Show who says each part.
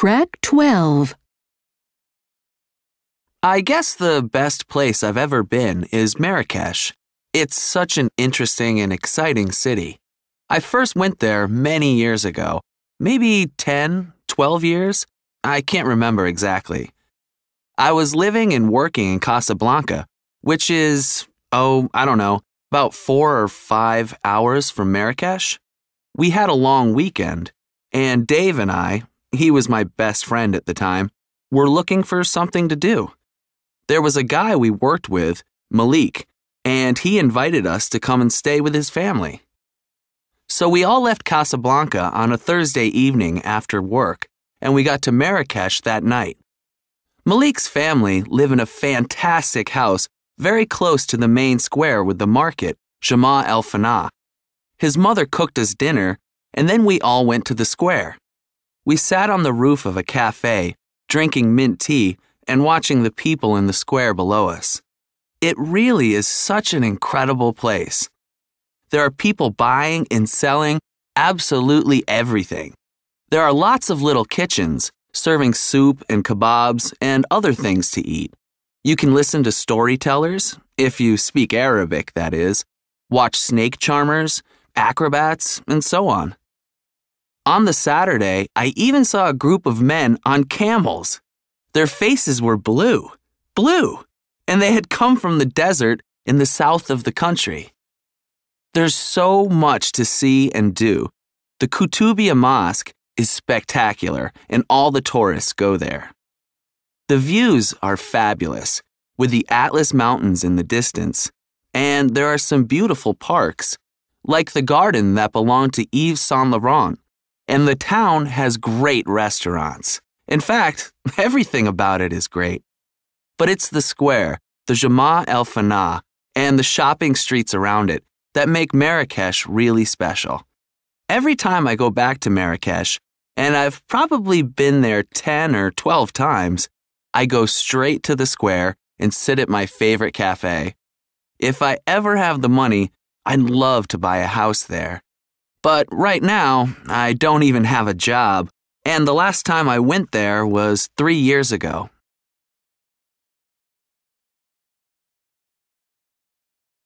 Speaker 1: Track 12. I guess the best place I've ever been is Marrakesh. It's such an interesting and exciting city. I first went there many years ago, maybe 10, 12 years. I can't remember exactly. I was living and working in Casablanca, which is, oh, I don't know, about four or five hours from Marrakesh. We had a long weekend, and Dave and I, he was my best friend at the time, were looking for something to do. There was a guy we worked with, Malik, and he invited us to come and stay with his family. So we all left Casablanca on a Thursday evening after work, and we got to Marrakesh that night. Malik's family live in a fantastic house very close to the main square with the market, Jama El Fanah. His mother cooked us dinner, and then we all went to the square. We sat on the roof of a cafe, drinking mint tea and watching the people in the square below us. It really is such an incredible place. There are people buying and selling absolutely everything. There are lots of little kitchens serving soup and kebabs and other things to eat. You can listen to storytellers, if you speak Arabic, that is, watch snake charmers, acrobats, and so on. On the Saturday, I even saw a group of men on camels. Their faces were blue, blue, and they had come from the desert in the south of the country. There's so much to see and do. The Kutubia Mosque is spectacular, and all the tourists go there. The views are fabulous, with the Atlas Mountains in the distance, and there are some beautiful parks, like the garden that belonged to Yves Saint Laurent, and the town has great restaurants. In fact, everything about it is great. But it's the square, the Jama el Fana, and the shopping streets around it that make Marrakesh really special. Every time I go back to Marrakesh, and I've probably been there 10 or 12 times, I go straight to the square and sit at my favorite cafe. If I ever have the money, I'd love to buy a house there. But right now, I don't even have a job, and the last time I went there was three years ago.